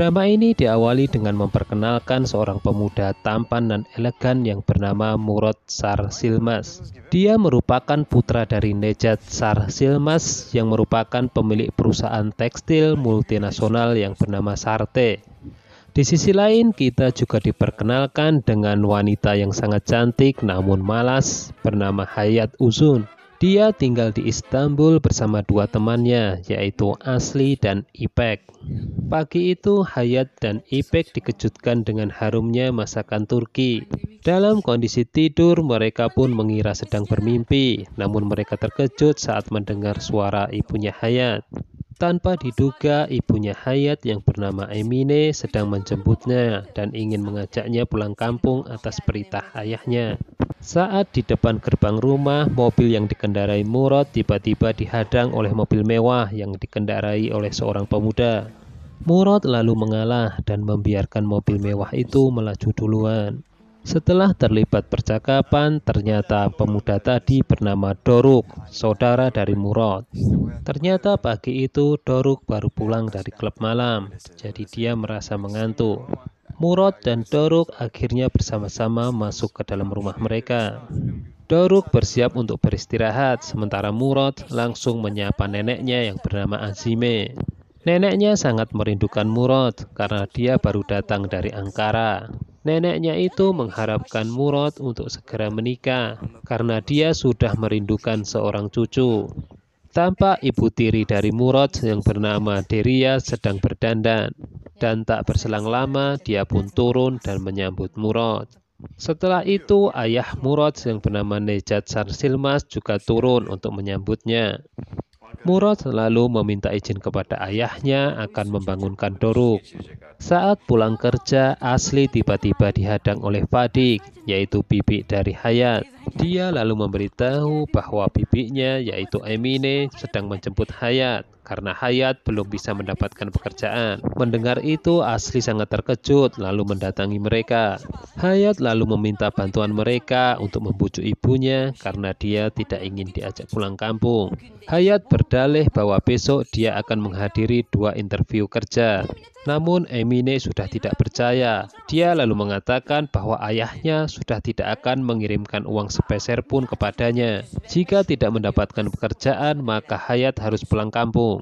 Drama ini diawali dengan memperkenalkan seorang pemuda tampan dan elegan yang bernama Murad Sar Silmas. Dia merupakan putra dari Nejat Sar Silmas yang merupakan pemilik perusahaan tekstil multinasional yang bernama Sarte. Di sisi lain, kita juga diperkenalkan dengan wanita yang sangat cantik namun malas bernama Hayat Uzun. Dia tinggal di Istanbul bersama dua temannya, yaitu Asli dan Ipek. Pagi itu, Hayat dan Ipek dikejutkan dengan harumnya masakan Turki. Dalam kondisi tidur, mereka pun mengira sedang bermimpi, namun mereka terkejut saat mendengar suara ibunya Hayat. Tanpa diduga, ibunya Hayat yang bernama Emine sedang menjemputnya dan ingin mengajaknya pulang kampung atas perintah ayahnya. Saat di depan gerbang rumah, mobil yang dikendarai Murad tiba-tiba dihadang oleh mobil mewah yang dikendarai oleh seorang pemuda. Murad lalu mengalah dan membiarkan mobil mewah itu melaju duluan. Setelah terlibat percakapan, ternyata pemuda tadi bernama Doruk, saudara dari Murad. Ternyata pagi itu Doruk baru pulang dari klub malam, jadi dia merasa mengantuk. Murad dan Doruk akhirnya bersama-sama masuk ke dalam rumah mereka. Doruk bersiap untuk beristirahat, sementara Murad langsung menyapa neneknya yang bernama Azime. Neneknya sangat merindukan Murad karena dia baru datang dari Angkara. Neneknya itu mengharapkan Murad untuk segera menikah karena dia sudah merindukan seorang cucu. Tampak ibu tiri dari Murad yang bernama Deria sedang berdandan. Dan tak berselang lama, dia pun turun dan menyambut Murad. Setelah itu, ayah Murad yang bernama Nejat Sarsilmas juga turun untuk menyambutnya. Murad lalu meminta izin kepada ayahnya akan membangunkan Doruk. Saat pulang kerja, Asli tiba-tiba dihadang oleh Fadik, yaitu bibik dari Hayat. Dia lalu memberitahu bahwa bibiknya, yaitu Emine, sedang menjemput Hayat karena Hayat belum bisa mendapatkan pekerjaan. Mendengar itu, Asli sangat terkejut lalu mendatangi mereka. Hayat lalu meminta bantuan mereka untuk membujuk ibunya karena dia tidak ingin diajak pulang kampung. Hayat berdalih bahwa besok dia akan menghadiri dua interview kerja. Namun Emine sudah tidak percaya. Dia lalu mengatakan bahwa ayahnya sudah tidak akan mengirimkan uang sepeser pun kepadanya. Jika tidak mendapatkan pekerjaan, maka Hayat harus pulang kampung.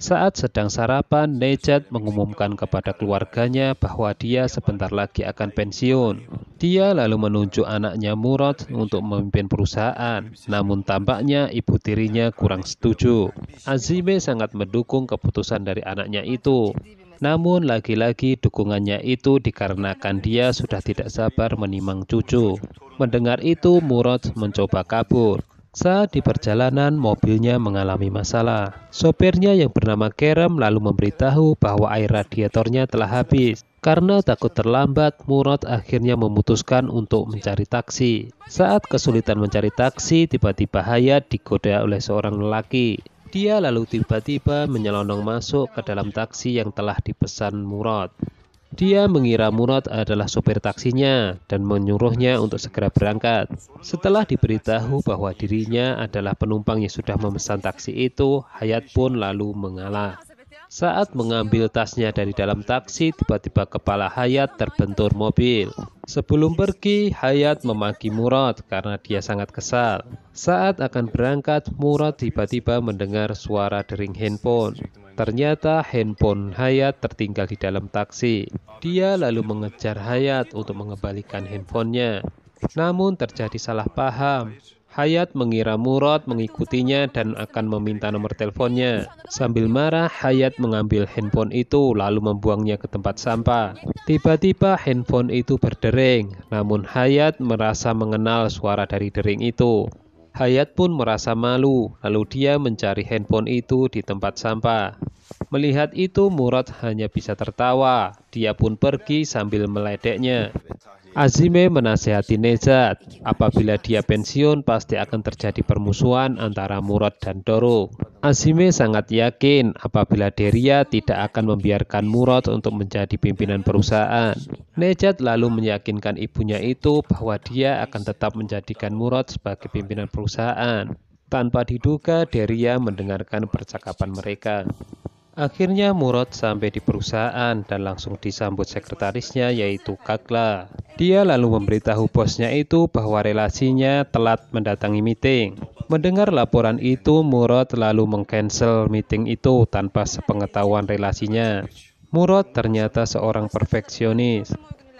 Saat sedang sarapan, Nejat mengumumkan kepada keluarganya bahwa dia sebentar lagi akan pensiun. Dia lalu menunjuk anaknya Murad untuk memimpin perusahaan, namun tampaknya ibu tirinya kurang setuju. Azime sangat mendukung keputusan dari anaknya itu. Namun lagi-lagi dukungannya itu dikarenakan dia sudah tidak sabar menimang cucu. Mendengar itu Murad mencoba kabur. Saat di perjalanan, mobilnya mengalami masalah. Sopirnya yang bernama Kerem lalu memberitahu bahwa air radiatornya telah habis. Karena takut terlambat, Murad akhirnya memutuskan untuk mencari taksi. Saat kesulitan mencari taksi, tiba-tiba Hayat digoda oleh seorang lelaki. Dia lalu tiba-tiba menyelonong masuk ke dalam taksi yang telah dipesan Murad. Dia mengira Murad adalah sopir taksinya dan menyuruhnya untuk segera berangkat. Setelah diberitahu bahwa dirinya adalah penumpang yang sudah memesan taksi itu, Hayat pun lalu mengalah. Saat mengambil tasnya dari dalam taksi, tiba-tiba kepala Hayat terbentur mobil. Sebelum pergi, Hayat memaki Murad karena dia sangat kesal. Saat akan berangkat, Murad tiba-tiba mendengar suara dering handphone. Ternyata handphone Hayat tertinggal di dalam taksi. Dia lalu mengejar Hayat untuk mengembalikan handphonenya. Namun terjadi salah paham. Hayat mengira Murad mengikutinya dan akan meminta nomor teleponnya. Sambil marah, Hayat mengambil handphone itu lalu membuangnya ke tempat sampah. Tiba-tiba handphone itu berdering, namun Hayat merasa mengenal suara dari dering itu. Hayat pun merasa malu, lalu dia mencari handphone itu di tempat sampah. Melihat itu, Murad hanya bisa tertawa. Dia pun pergi sambil meledeknya. Azime menasehati Nezat, apabila dia pensiun pasti akan terjadi permusuhan antara Murad dan Doro. Azime sangat yakin apabila Deria tidak akan membiarkan Murad untuk menjadi pimpinan perusahaan. Nezat lalu meyakinkan ibunya itu bahwa dia akan tetap menjadikan Murad sebagai pimpinan perusahaan. Tanpa diduga, Deria mendengarkan percakapan mereka. Akhirnya Murad sampai di perusahaan dan langsung disambut sekretarisnya yaitu Kakla. Dia lalu memberitahu bosnya itu bahwa relasinya telat mendatangi meeting. Mendengar laporan itu, Murad lalu mengcancel meeting itu tanpa sepengetahuan relasinya. Murad ternyata seorang perfeksionis.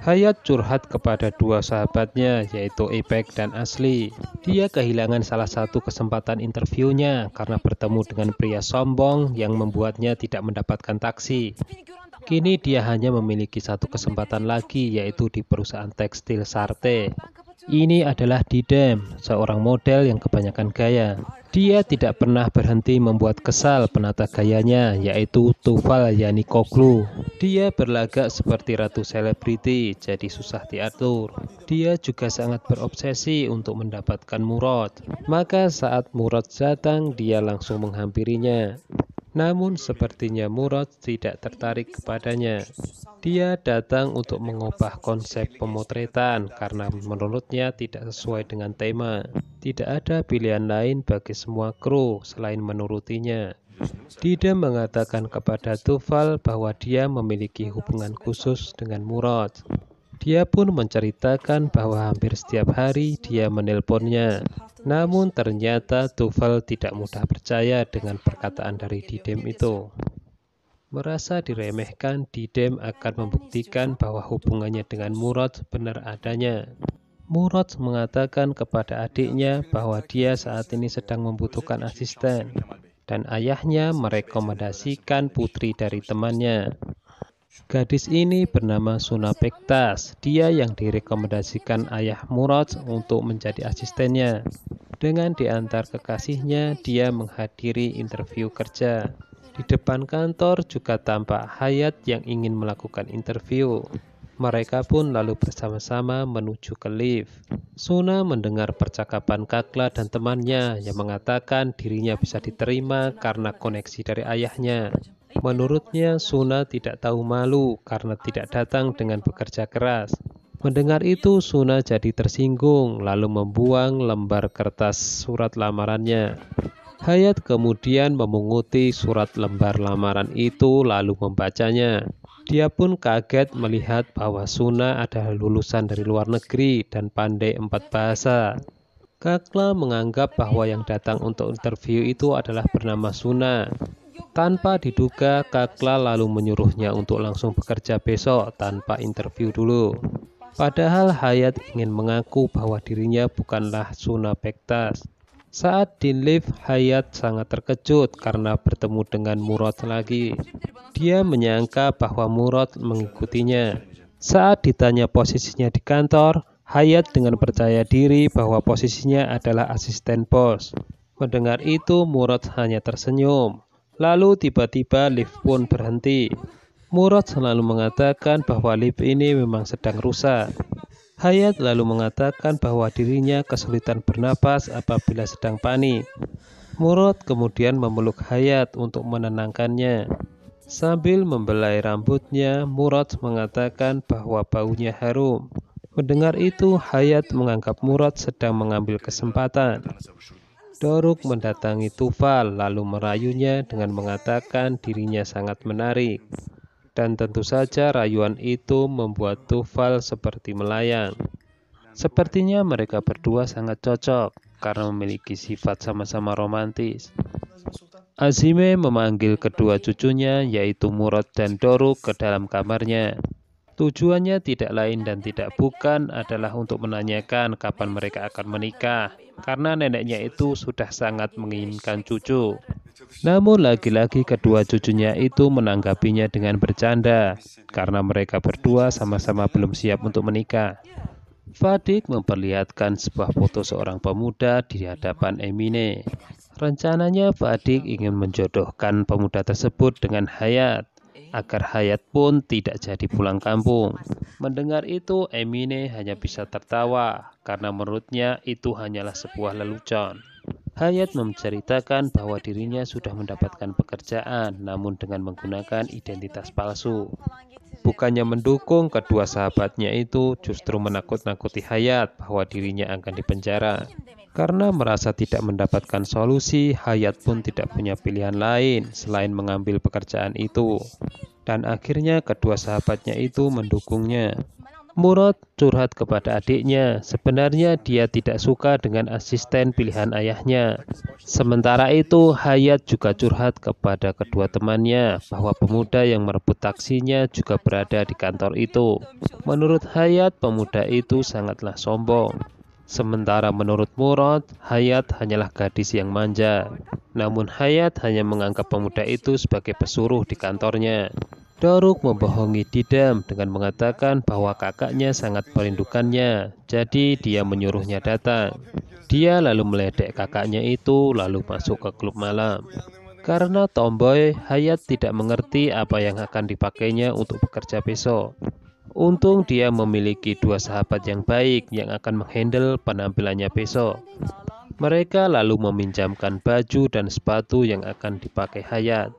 Hayat curhat kepada dua sahabatnya yaitu Ipek dan Asli. Dia kehilangan salah satu kesempatan interviewnya karena bertemu dengan pria sombong yang membuatnya tidak mendapatkan taksi. Kini dia hanya memiliki satu kesempatan lagi yaitu di perusahaan tekstil Sarte. Ini adalah Didem, seorang model yang kebanyakan gaya. Dia tidak pernah berhenti membuat kesal penata gayanya, yaitu Tufal Yanikoglu. Dia berlagak seperti ratu selebriti, jadi susah diatur. Dia juga sangat berobsesi untuk mendapatkan Murad. Maka saat Murad datang, dia langsung menghampirinya. Namun sepertinya Murad tidak tertarik kepadanya. Dia datang untuk mengubah konsep pemotretan karena menurutnya tidak sesuai dengan tema. Tidak ada pilihan lain bagi semua kru selain menurutinya. Dida mengatakan kepada Tufal bahwa dia memiliki hubungan khusus dengan Murad. Dia pun menceritakan bahwa hampir setiap hari dia menelponnya. Namun ternyata Tufel tidak mudah percaya dengan perkataan dari Didem itu. Merasa diremehkan, Didem akan membuktikan bahwa hubungannya dengan Murad benar adanya. Murad mengatakan kepada adiknya bahwa dia saat ini sedang membutuhkan asisten, dan ayahnya merekomendasikan putri dari temannya. Gadis ini bernama Suna Pektas. Dia yang direkomendasikan ayah Murad untuk menjadi asistennya. Dengan diantar kekasihnya, dia menghadiri interview kerja. Di depan kantor juga tampak Hayat yang ingin melakukan interview. Mereka pun lalu bersama-sama menuju ke lift. Suna mendengar percakapan Kakla dan temannya yang mengatakan dirinya bisa diterima karena koneksi dari ayahnya. Menurutnya, Suna tidak tahu malu karena tidak datang dengan bekerja keras. Mendengar itu, Suna jadi tersinggung, lalu membuang lembar kertas surat lamarannya. Hayat kemudian memunguti surat lembar lamaran itu, lalu membacanya. Dia pun kaget melihat bahwa Suna adalah lulusan dari luar negeri dan pandai empat bahasa. Kakla menganggap bahwa yang datang untuk interview itu adalah bernama Suna. Tanpa diduga, Kakla lalu menyuruhnya untuk langsung bekerja besok tanpa interview dulu. Padahal Hayat ingin mengaku bahwa dirinya bukanlah Suna Sunapektas. Saat di lift, Hayat sangat terkejut karena bertemu dengan Murad lagi. Dia menyangka bahwa Murad mengikutinya. Saat ditanya posisinya di kantor, Hayat dengan percaya diri bahwa posisinya adalah asisten bos. Mendengar itu, Murad hanya tersenyum. Lalu tiba-tiba lift pun berhenti. Murad selalu mengatakan bahwa lift ini memang sedang rusak. Hayat lalu mengatakan bahwa dirinya kesulitan bernapas apabila sedang panik. Murad kemudian memeluk Hayat untuk menenangkannya. Sambil membelai rambutnya, Murad mengatakan bahwa baunya harum. Mendengar itu, Hayat menganggap Murad sedang mengambil kesempatan. Doruk mendatangi Tufal lalu merayunya dengan mengatakan dirinya sangat menarik. Dan tentu saja rayuan itu membuat Tufal seperti melayang. Sepertinya mereka berdua sangat cocok karena memiliki sifat sama-sama romantis. Azime memanggil kedua cucunya yaitu Murad dan Doruk ke dalam kamarnya. Tujuannya tidak lain dan tidak bukan adalah untuk menanyakan kapan mereka akan menikah, karena neneknya itu sudah sangat menginginkan cucu. Namun lagi-lagi kedua cucunya itu menanggapinya dengan bercanda, karena mereka berdua sama-sama belum siap untuk menikah. Fadik memperlihatkan sebuah foto seorang pemuda di hadapan Emine. Rencananya Fadik ingin menjodohkan pemuda tersebut dengan Hayat, agar Hayat pun tidak jadi pulang kampung. Mendengar itu, Emine hanya bisa tertawa karena menurutnya itu hanyalah sebuah lelucon. Hayat menceritakan bahwa dirinya sudah mendapatkan pekerjaan namun dengan menggunakan identitas palsu. Bukannya mendukung, kedua sahabatnya itu justru menakut-nakuti Hayat bahwa dirinya akan dipenjara. Karena merasa tidak mendapatkan solusi, Hayat pun tidak punya pilihan lain selain mengambil pekerjaan itu. Dan akhirnya kedua sahabatnya itu mendukungnya. Murad curhat kepada adiknya, sebenarnya dia tidak suka dengan asisten pilihan ayahnya. Sementara itu, Hayat juga curhat kepada kedua temannya bahwa pemuda yang merebut taksinya juga berada di kantor itu. Menurut Hayat, pemuda itu sangatlah sombong. Sementara menurut Murad, Hayat hanyalah gadis yang manja. Namun Hayat hanya menganggap pemuda itu sebagai pesuruh di kantornya. Doruk membohongi Didam dengan mengatakan bahwa kakaknya sangat merindukannya, jadi dia menyuruhnya datang. Dia lalu meledek kakaknya itu lalu masuk ke klub malam. Karena tomboy, Hayat tidak mengerti apa yang akan dipakainya untuk bekerja besok. Untung dia memiliki dua sahabat yang baik yang akan menghandle penampilannya besok. Mereka lalu meminjamkan baju dan sepatu yang akan dipakai Hayat.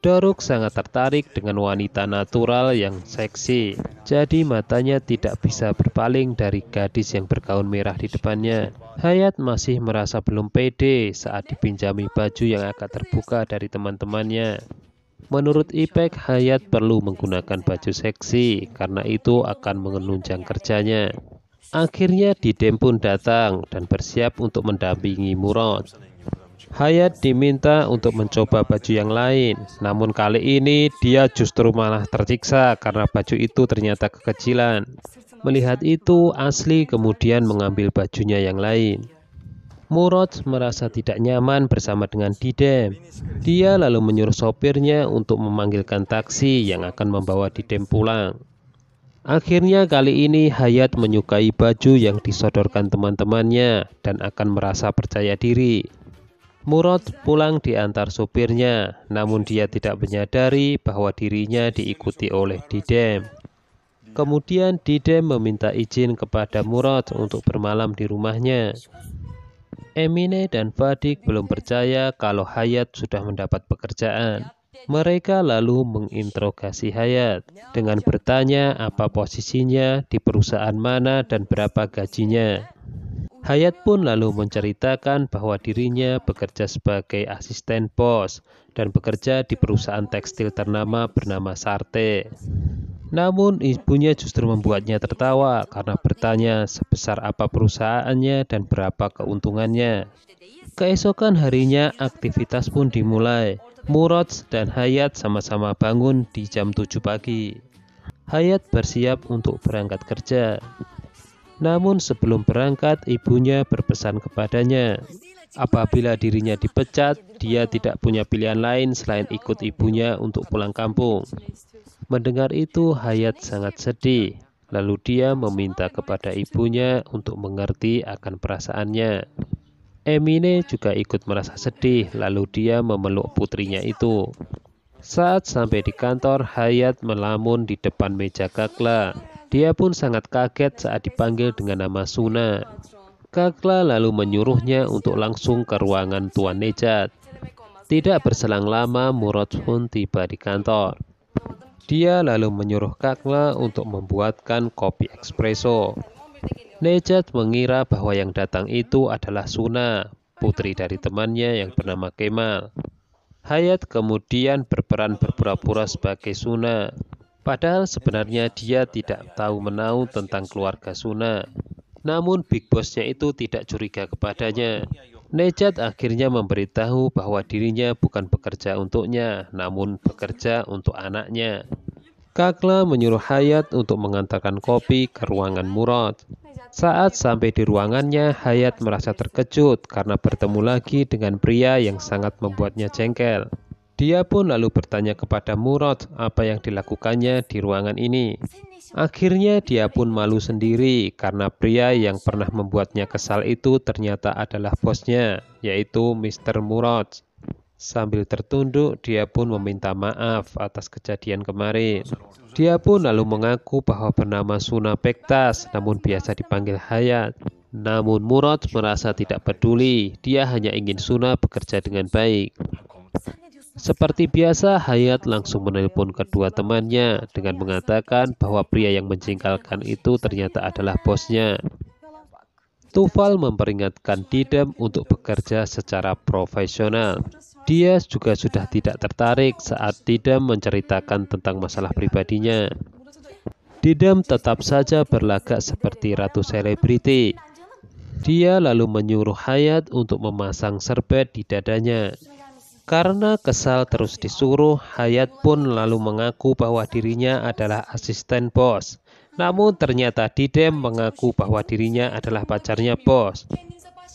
Doruk sangat tertarik dengan wanita natural yang seksi, jadi matanya tidak bisa berpaling dari gadis yang bergaun merah di depannya. Hayat masih merasa belum pede saat dipinjami baju yang agak terbuka dari teman-temannya. Menurut Ipek, Hayat perlu menggunakan baju seksi karena itu akan menunjang kerjanya. Akhirnya Didem pun datang dan bersiap untuk mendampingi Murad. Hayat diminta untuk mencoba baju yang lain, namun kali ini dia justru malah tersiksa karena baju itu ternyata kekecilan. Melihat itu, Asli kemudian mengambil bajunya yang lain. Murad merasa tidak nyaman bersama dengan Didem. Dia lalu menyuruh sopirnya untuk memanggilkan taksi yang akan membawa Didem pulang. Akhirnya kali ini Hayat menyukai baju yang disodorkan teman-temannya dan akan merasa percaya diri. Murad pulang diantar sopirnya, namun dia tidak menyadari bahwa dirinya diikuti oleh Didem. Kemudian Didem meminta izin kepada Murad untuk bermalam di rumahnya. Emine dan Fadik belum percaya kalau Hayat sudah mendapat pekerjaan. Mereka lalu menginterogasi Hayat dengan bertanya apa posisinya di perusahaan mana dan berapa gajinya. Hayat pun lalu menceritakan bahwa dirinya bekerja sebagai asisten pos dan bekerja di perusahaan tekstil ternama bernama Sarte. Namun ibunya justru membuatnya tertawa karena bertanya sebesar apa perusahaannya dan berapa keuntungannya. Keesokan harinya aktivitas pun dimulai. Murad dan Hayat sama-sama bangun di jam 7 pagi. Hayat bersiap untuk berangkat kerja. Namun sebelum berangkat ibunya berpesan kepadanya, Apabila dirinya dipecat, dia tidak punya pilihan lain selain ikut ibunya untuk pulang kampung. Mendengar itu, Hayat sangat sedih. Lalu dia meminta kepada ibunya untuk mengerti akan perasaannya. Emine juga ikut merasa sedih, lalu dia memeluk putrinya itu. Saat sampai di kantor, Hayat melamun di depan meja Kakla. Dia pun sangat kaget saat dipanggil dengan nama Suna. Kakla lalu menyuruhnya untuk langsung ke ruangan Tuan Nejat. Tidak berselang lama, Murad pun tiba di kantor. Dia lalu menyuruh Kakla untuk membuatkan kopi espresso. Nejat mengira bahwa yang datang itu adalah Suna, putri dari temannya yang bernama Kemal. Hayat kemudian berperan berpura-pura sebagai Suna. Padahal sebenarnya dia tidak tahu menau tentang keluarga Suna. Namun Big Bossnya itu tidak curiga kepadanya. Nejat akhirnya memberitahu bahwa dirinya bukan bekerja untuknya, namun bekerja untuk anaknya. Kakla menyuruh Hayat untuk mengantarkan kopi ke ruangan Murad. Saat sampai di ruangannya, Hayat merasa terkejut karena bertemu lagi dengan pria yang sangat membuatnya jengkel. Dia pun lalu bertanya kepada Murad apa yang dilakukannya di ruangan ini. Akhirnya dia pun malu sendiri karena pria yang pernah membuatnya kesal itu ternyata adalah bosnya, yaitu Mr. Murad. Sambil tertunduk, dia pun meminta maaf atas kejadian kemarin. Dia pun lalu mengaku bahwa bernama Suna Pektas, namun biasa dipanggil Hayat. Namun Murad merasa tidak peduli, dia hanya ingin Suna bekerja dengan baik. Seperti biasa, Hayat langsung menelpon kedua temannya dengan mengatakan bahwa pria yang menjengkalkan itu ternyata adalah bosnya. Tufal memperingatkan Didem untuk bekerja secara profesional. Dia juga sudah tidak tertarik saat Didem menceritakan tentang masalah pribadinya. Didem tetap saja berlagak seperti ratu selebriti. Dia lalu menyuruh Hayat untuk memasang serbet di dadanya. Karena kesal terus disuruh, Hayat pun lalu mengaku bahwa dirinya adalah asisten bos. Namun ternyata Didem mengaku bahwa dirinya adalah pacarnya bos.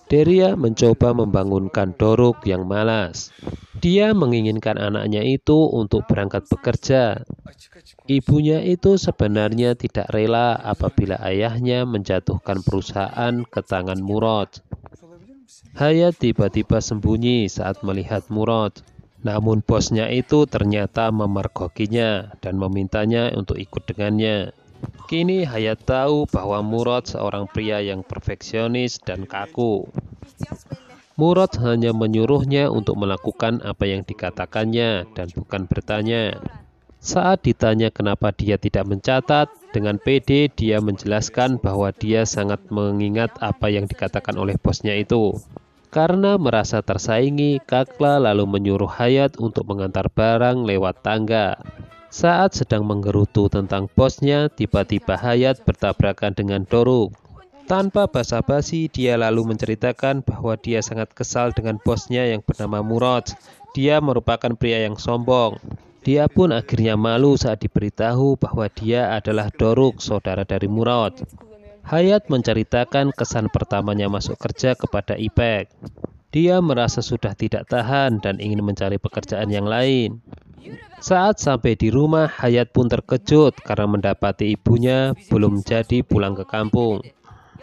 Deria mencoba membangunkan Doruk yang malas. Dia menginginkan anaknya itu untuk berangkat bekerja. Ibunya itu sebenarnya tidak rela apabila ayahnya menjatuhkan perusahaan ke tangan Murad. Hayat tiba-tiba sembunyi saat melihat Murad. Namun bosnya itu ternyata memergokinya dan memintanya untuk ikut dengannya. Kini Hayat tahu bahwa Murad seorang pria yang perfeksionis dan kaku. Murad hanya menyuruhnya untuk melakukan apa yang dikatakannya dan bukan bertanya. Saat ditanya kenapa dia tidak mencatat, dengan PD dia menjelaskan bahwa dia sangat mengingat apa yang dikatakan oleh bosnya itu. Karena merasa tersaingi, Kakla lalu menyuruh Hayat untuk mengantar barang lewat tangga. Saat sedang menggerutu tentang bosnya, tiba-tiba Hayat bertabrakan dengan Doruk. Tanpa basa-basi, dia lalu menceritakan bahwa dia sangat kesal dengan bosnya yang bernama Murad. Dia merupakan pria yang sombong. Dia pun akhirnya malu saat diberitahu bahwa dia adalah Doruk, saudara dari Murad. Hayat menceritakan kesan pertamanya masuk kerja kepada Ipek. Dia merasa sudah tidak tahan dan ingin mencari pekerjaan yang lain. Saat sampai di rumah, Hayat pun terkejut karena mendapati ibunya belum jadi pulang ke kampung.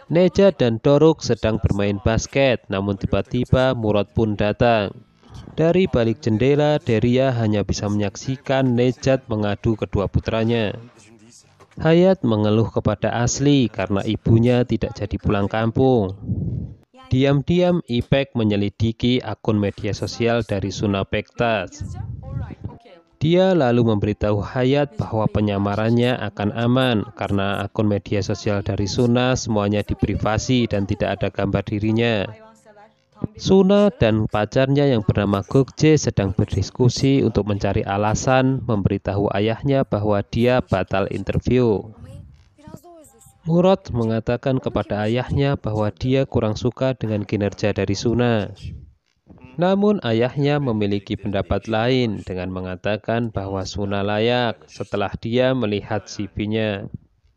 Neja dan Doruk sedang bermain basket, namun tiba-tiba Murad pun datang. Dari balik jendela, Deria hanya bisa menyaksikan Nejat mengadu kedua putranya. Hayat mengeluh kepada Asli karena ibunya tidak jadi pulang kampung. Diam-diam Ipek menyelidiki akun media sosial dari Suna Pektas. Dia lalu memberitahu Hayat bahwa penyamarannya akan aman karena akun media sosial dari Suna semuanya diprivasi dan tidak ada gambar dirinya. Suna dan pacarnya yang bernama Gokje sedang berdiskusi untuk mencari alasan memberitahu ayahnya bahwa dia batal interview. Murad mengatakan kepada ayahnya bahwa dia kurang suka dengan kinerja dari Suna. Namun ayahnya memiliki pendapat lain dengan mengatakan bahwa Suna layak setelah dia melihat CV-nya.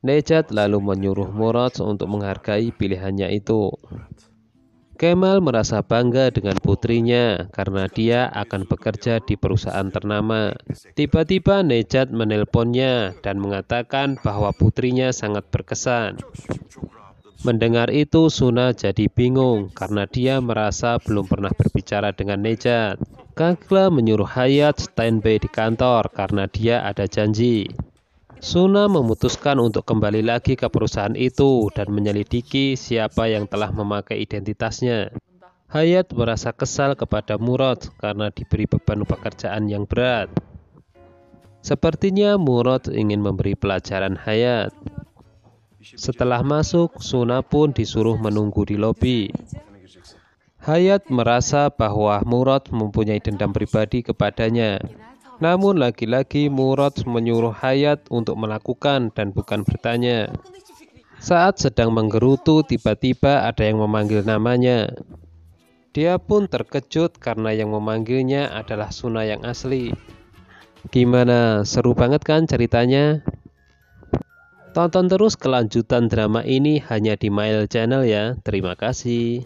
Nejat lalu menyuruh Murad untuk menghargai pilihannya itu. Kemal merasa bangga dengan putrinya karena dia akan bekerja di perusahaan ternama. Tiba-tiba Nejat menelponnya dan mengatakan bahwa putrinya sangat berkesan. Mendengar itu Suna jadi bingung karena dia merasa belum pernah berbicara dengan Nejat. Kakla menyuruh Hayat standby di kantor karena dia ada janji. Suna memutuskan untuk kembali lagi ke perusahaan itu dan menyelidiki siapa yang telah memakai identitasnya. Hayat merasa kesal kepada Murad karena diberi beban pekerjaan yang berat. Sepertinya Murad ingin memberi pelajaran Hayat. Setelah masuk, Suna pun disuruh menunggu di lobi. Hayat merasa bahwa Murad mempunyai dendam pribadi kepadanya. Namun lagi-lagi Murad menyuruh Hayat untuk melakukan dan bukan bertanya. Saat sedang menggerutu, tiba-tiba ada yang memanggil namanya. Dia pun terkejut karena yang memanggilnya adalah Suna yang asli. Gimana, seru banget kan ceritanya? Tonton terus kelanjutan drama ini hanya di Mail Channel ya. Terima kasih.